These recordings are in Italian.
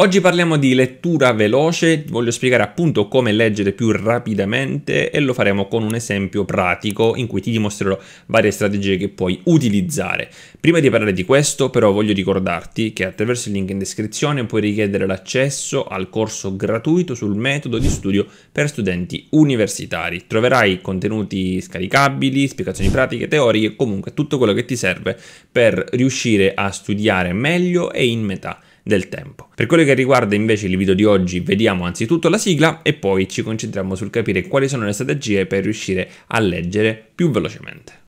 Oggi parliamo di lettura veloce, voglio spiegare appunto come leggere più rapidamente e lo faremo con un esempio pratico in cui ti dimostrerò varie strategie che puoi utilizzare. Prima di parlare di questo però voglio ricordarti che attraverso il link in descrizione puoi richiedere l'accesso al corso gratuito sul metodo di studio per studenti universitari. Troverai contenuti scaricabili, spiegazioni pratiche, teoriche, comunque tutto quello che ti serve per riuscire a studiare meglio e in metà del tempo. Per quello che riguarda invece il video di oggi vediamo anzitutto la sigla e poi ci concentriamo sul capire quali sono le strategie per riuscire a leggere più velocemente.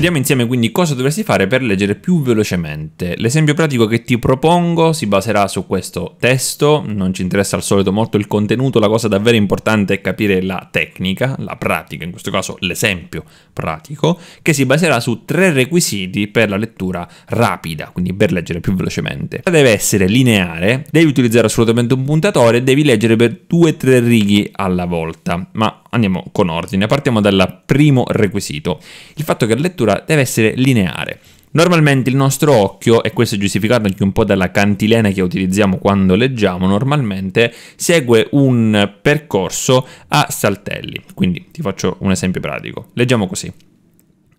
Vediamo insieme quindi cosa dovresti fare per leggere più velocemente. L'esempio pratico che ti propongo si baserà su questo testo, non ci interessa al solito molto il contenuto, la cosa davvero importante è capire la tecnica, la pratica, in questo caso l'esempio pratico, che si baserà su tre requisiti per la lettura rapida, quindi per leggere più velocemente. Deve essere lineare, devi utilizzare assolutamente un puntatore e devi leggere per due o tre righe alla volta, ma andiamo con ordine. Partiamo dal primo requisito, il fatto che la lettura misura deve essere lineare. Normalmente il nostro occhio, e questo è giustificato anche un po' dalla cantilena che utilizziamo quando leggiamo, normalmente segue un percorso a saltelli. Quindi ti faccio un esempio pratico. Leggiamo così.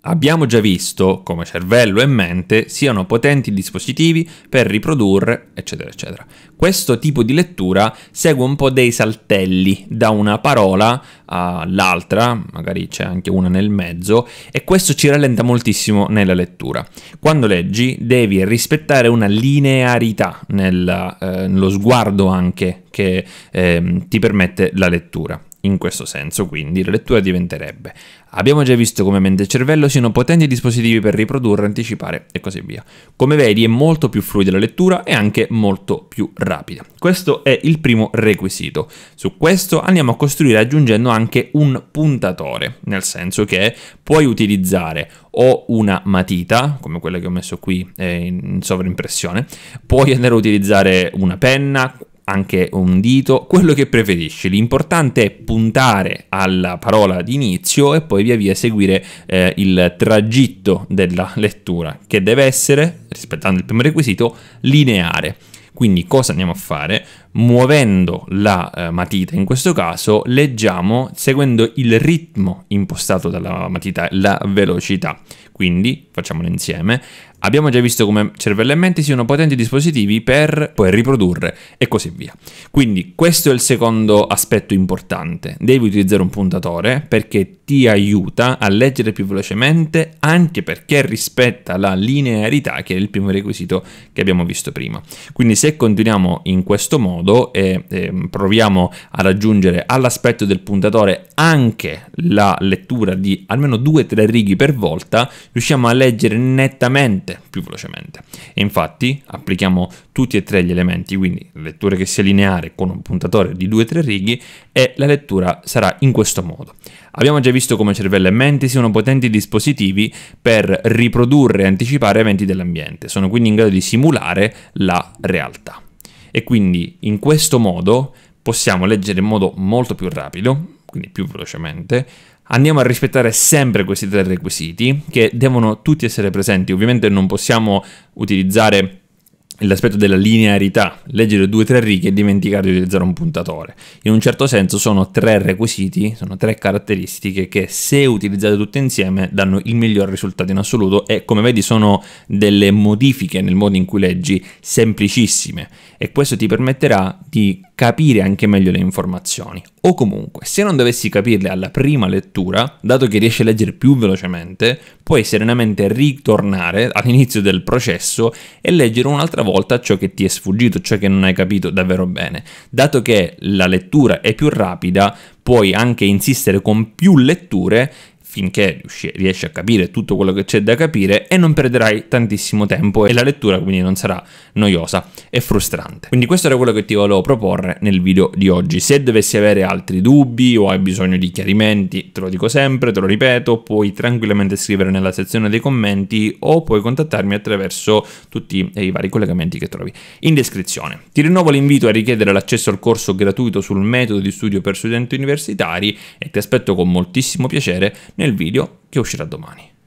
Abbiamo già visto come cervello e mente siano potenti dispositivi per riprodurre, eccetera, eccetera. Questo tipo di lettura segue un po' dei saltelli da una parola all'altra, magari c'è anche una nel mezzo, e questo ci rallenta moltissimo nella lettura. Quando leggi devi rispettare una linearità nel, eh, nello sguardo anche che eh, ti permette la lettura. In questo senso, quindi, la lettura diventerebbe Abbiamo già visto come mente e cervello siano potenti dispositivi per riprodurre, anticipare e così via. Come vedi è molto più fluida la lettura e anche molto più rapida. Questo è il primo requisito. Su questo andiamo a costruire aggiungendo anche un puntatore, nel senso che puoi utilizzare o una matita, come quella che ho messo qui eh, in sovraimpressione, puoi andare a utilizzare una penna, anche un dito, quello che preferisci. L'importante è puntare alla parola d'inizio e poi via via seguire eh, il tragitto della lettura, che deve essere, rispettando il primo requisito, lineare. Quindi cosa andiamo a fare? Muovendo la eh, matita, in questo caso leggiamo seguendo il ritmo impostato dalla matita, la velocità. Quindi facciamolo insieme. Abbiamo già visto come cervello e mente siano potenti dispositivi per poi riprodurre e così via. Quindi questo è il secondo aspetto importante. Devi utilizzare un puntatore perché ti aiuta a leggere più velocemente anche perché rispetta la linearità che è il primo requisito che abbiamo visto prima. Quindi se continuiamo in questo modo e, e ehm, proviamo a raggiungere all'aspetto del puntatore anche la lettura di almeno 2-3 righe per volta, riusciamo a leggere nettamente velocemente, più velocemente. E infatti applichiamo tutti e tre gli elementi, quindi la lettura che sia lineare con un puntatore di 2-3 righe e la lettura sarà in questo modo. Abbiamo già visto come cervello e mente siano potenti dispositivi per riprodurre e anticipare eventi dell'ambiente, sono quindi in grado di simulare la realtà. E quindi in questo modo possiamo leggere in modo molto più rapido, quindi più velocemente, andiamo a rispettare sempre questi tre requisiti che devono tutti essere presenti. Ovviamente non possiamo utilizzare l'aspetto della linearità, leggere due o tre righe e dimenticare di utilizzare un puntatore. In un certo senso sono tre requisiti, sono tre caratteristiche che se utilizzate tutte insieme danno il miglior risultato in assoluto e come vedi sono delle modifiche nel modo in cui leggi semplicissime e questo ti permetterà di capire anche meglio le informazioni. O comunque, se non dovessi capirle alla prima lettura, dato che riesci a leggere più velocemente, puoi serenamente ritornare all'inizio del processo e leggere un'altra volta ciò che ti è sfuggito, ciò che non hai capito davvero bene. Dato che la lettura è più rapida, puoi anche insistere con più letture finché riesci a capire tutto quello che c'è da capire e non perderai tantissimo tempo e la lettura quindi non sarà noiosa e frustrante. Quindi questo era quello che ti volevo proporre nel video di oggi. Se dovessi avere altri dubbi o hai bisogno di chiarimenti, te lo dico sempre, te lo ripeto, puoi tranquillamente scrivere nella sezione dei commenti o puoi contattarmi attraverso tutti i vari collegamenti che trovi in descrizione. Ti rinnovo l'invito a richiedere l'accesso al corso gratuito sul metodo di studio per studenti universitari e ti aspetto con moltissimo piacere nel video che uscirà domani.